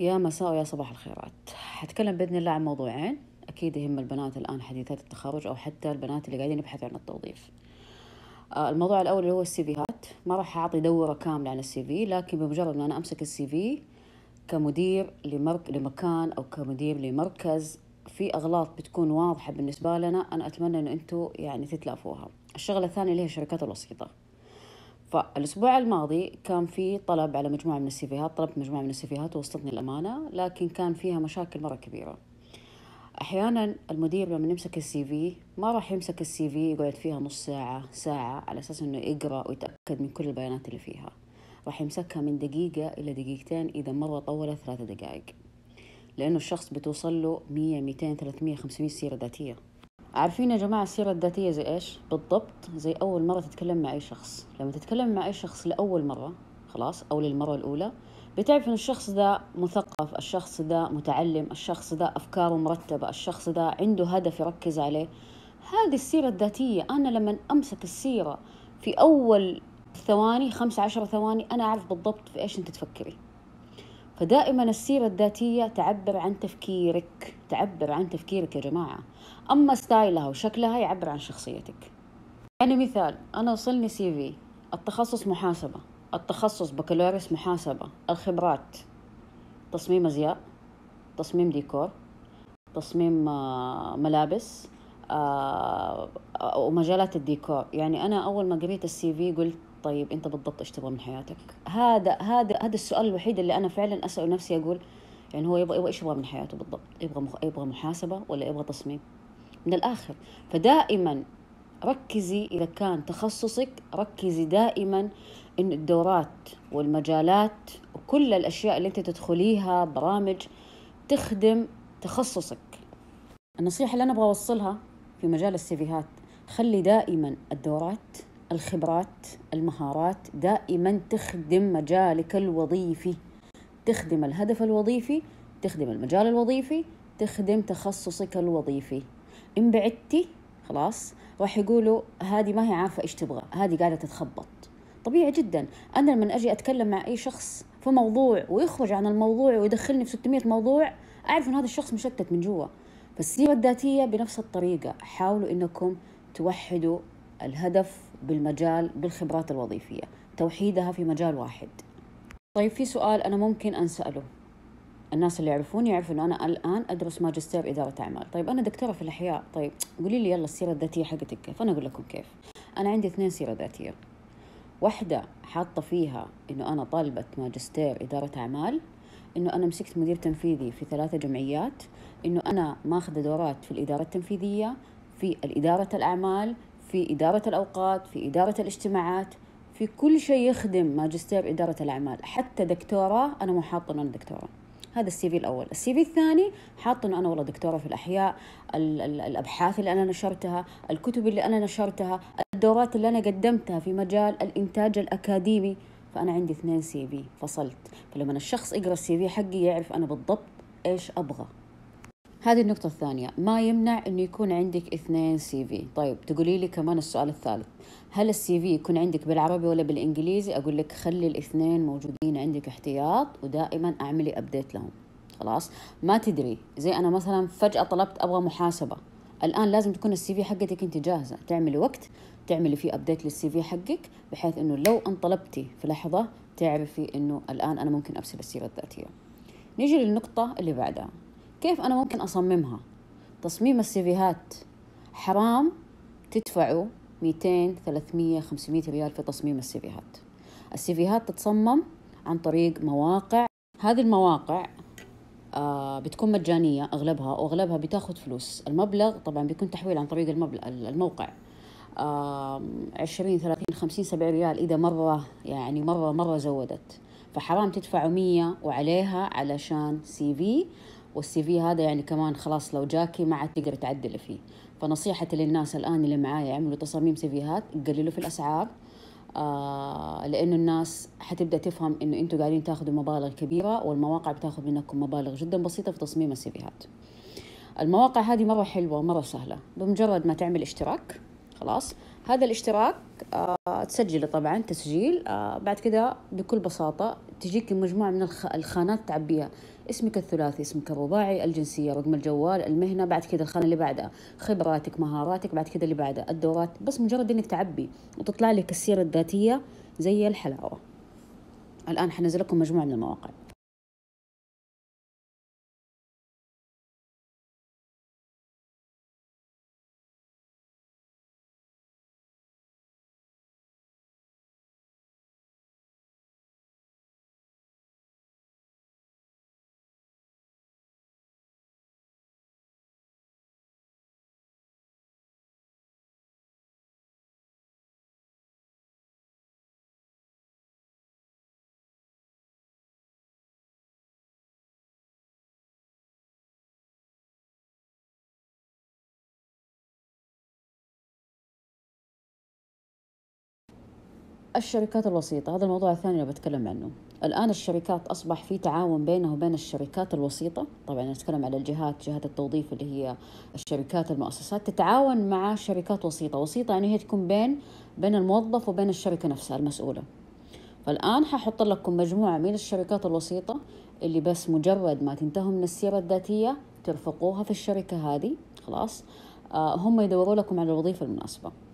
يا مساء ويا صباح الخيرات حتكلم بإذن الله عن موضوعين أكيد يهم البنات الآن حديثات التخرج أو حتى البنات اللي قاعدين يبحثوا عن التوظيف آه، الموضوع الأول اللي هو السيفيهات ما راح أعطي دورة كاملة عن السي في لكن بمجرد ما أنا أمسك السي في كمدير لمرك... لمكان أو كمدير لمركز في أغلاط بتكون واضحة بالنسبة لنا أنا أتمنى أن أنتم يعني تتلافوها الشغلة الثانية اللي هي الشركات الوسيطة فالاسبوع الماضي كان في طلب على مجموعه من السيفيهات طلبت مجموعه من السيفيهات ووصلتني الامانه لكن كان فيها مشاكل مره كبيره احيانا المدير لما يمسك السي في ما راح يمسك السي في يقعد فيها نص ساعه ساعه على اساس انه يقرا ويتاكد من كل البيانات اللي فيها راح يمسكها من دقيقة إلى دقيقتين إذا مرة طولت ثلاثة دقائق لأنه الشخص بتوصل له مية ميتين 300 500 سيرة ذاتية عارفين يا جماعة السيرة الذاتية زي إيش؟ بالضبط زي أول مرة تتكلم مع أي شخص لما تتكلم مع أي شخص لأول مرة خلاص أو للمرة الأولى بتعرف إن الشخص ذا مثقف الشخص ذا متعلم الشخص ذا أفكاره مرتبة الشخص ذا عنده هدف يركز عليه هذه السيرة الذاتية أنا لما أمسك السيرة في أول ثواني خمس عشر ثواني أنا أعرف بالضبط في إيش أنت تفكري فدائما السيرة الذاتية تعبر عن تفكيرك تعبر عن تفكيرك يا جماعة أما ستايلها وشكلها يعبر عن شخصيتك يعني مثال أنا وصلني سي في التخصص محاسبة التخصص بكالوريوس محاسبة الخبرات تصميم أزياء تصميم ديكور تصميم آه، ملابس آه، ومجالات الديكور يعني أنا أول ما قريت السي في قلت طيب انت بالضبط ايش تبغى من حياتك هذا هذا هذا السؤال الوحيد اللي انا فعلا اسال نفسي اقول يعني هو يبغى ايش يبغى من حياته بالضبط يبغى يبغى محاسبه ولا يبغى تصميم من الاخر فدائما ركزي اذا كان تخصصك ركزي دائما ان الدورات والمجالات وكل الاشياء اللي انت تدخليها برامج تخدم تخصصك النصيحه اللي انا ابغى اوصلها في مجال السيفيهات خلي دائما الدورات الخبرات المهارات دائما تخدم مجالك الوظيفي تخدم الهدف الوظيفي تخدم المجال الوظيفي تخدم تخصصك الوظيفي إن بعدتي خلاص راح يقولوا هذه ما هي عارفة إيش تبغى هذه قاعدة تتخبط طبيعي جدا أنا لما أجي أتكلم مع أي شخص في موضوع ويخرج عن الموضوع ويدخلني في 600 موضوع أعرف أن هذا الشخص مشتت من جوا فالسيرة الذاتية بنفس الطريقة حاولوا أنكم توحدوا الهدف بالمجال بالخبرات الوظيفية توحيدها في مجال واحد طيب في سؤال أنا ممكن أنسأله الناس اللي يعرفوني يعرفوا انه انا الان ادرس ماجستير اداره اعمال، طيب انا دكتوره في الاحياء، طيب قولي لي يلا السيره الذاتيه حقتك كيف؟ انا اقول لكم كيف. انا عندي اثنين سيره ذاتيه. واحده حاطه فيها انه انا طالبه ماجستير اداره اعمال، انه انا مسكت مدير تنفيذي في ثلاثه جمعيات، انه انا ماخذه دورات في الاداره التنفيذيه، في الاداره الاعمال، في إدارة الأوقات في إدارة الاجتماعات في كل شيء يخدم ماجستير إدارة الأعمال حتى دكتوراه أنا مو حاطة أنا دكتوراه هذا السي في الاول، السي في الثاني حاطة انه انا والله دكتوره في الاحياء، ال ال الابحاث اللي انا نشرتها، الكتب اللي انا نشرتها، الدورات اللي انا قدمتها في مجال الانتاج الاكاديمي، فانا عندي اثنين سي في فصلت، فلما الشخص يقرا السي في حقي يعرف انا بالضبط ايش ابغى، هذه النقطة الثانية ما يمنع أنه يكون عندك اثنين سي في طيب تقولي لي كمان السؤال الثالث هل السي في يكون عندك بالعربي ولا بالإنجليزي أقول لك خلي الاثنين موجودين عندك احتياط ودائما أعملي أبديت لهم خلاص ما تدري زي أنا مثلا فجأة طلبت أبغى محاسبة الآن لازم تكون السي في حقتك أنت جاهزة تعملي وقت تعملي فيه أبديت للسي في حقك بحيث أنه لو انطلبتي في لحظة تعرفي أنه الآن أنا ممكن أرسل السيرة الذاتية نيجي للنقطة اللي بعدها كيف أنا ممكن أصممها تصميم السيفيهات حرام تدفعوا 200 300 500 ريال في تصميم السيفيهات السيفيهات تتصمم عن طريق مواقع هذه المواقع آه بتكون مجانية أغلبها وأغلبها بتاخد فلوس المبلغ طبعا بيكون تحويل عن طريق المبلغ الموقع عشرين ثلاثين خمسين سبع ريال إذا مرة يعني مرة مرة زودت فحرام تدفعوا مية وعليها علشان سي في والسي في هذا يعني كمان خلاص لو جاكي ما عاد تقدر تعدل فيه فنصيحتي للناس الآن اللي معايا يعملوا تصاميم سيفيهات قللوا في الأسعار آه لأنه الناس حتبدأ تفهم إنه أنتوا قاعدين تاخذوا مبالغ كبيرة والمواقع بتاخذ منكم مبالغ جدا بسيطة في تصميم السيفيهات المواقع هذه مرة حلوة مرة سهلة بمجرد ما تعمل اشتراك خلاص هذا الاشتراك آه تسجله طبعا تسجيل آه بعد كده بكل بساطة تجيك مجموعة من الخانات تعبيها اسمك الثلاثي اسمك الرباعي الجنسية رقم الجوال المهنة بعد كذا الخانة اللي بعدها خبراتك مهاراتك بعد كذا اللي بعدها الدورات بس مجرد انك تعبي وتطلع لك السيرة الذاتية زي الحلاوة الآن حنزل لكم مجموعة من المواقع الشركات الوسيطة هذا الموضوع الثاني اللي بتكلم عنه الآن الشركات أصبح في تعاون بينها وبين الشركات الوسيطة طبعا نتكلم على الجهات جهات التوظيف اللي هي الشركات المؤسسات تتعاون مع شركات وسيطة وسيطة يعني هي تكون بين بين الموظف وبين الشركة نفسها المسؤولة فالآن ححط لكم مجموعة من الشركات الوسيطة اللي بس مجرد ما تنتهوا من السيرة الذاتية ترفقوها في الشركة هذه خلاص آه، هم يدوروا لكم على الوظيفة المناسبة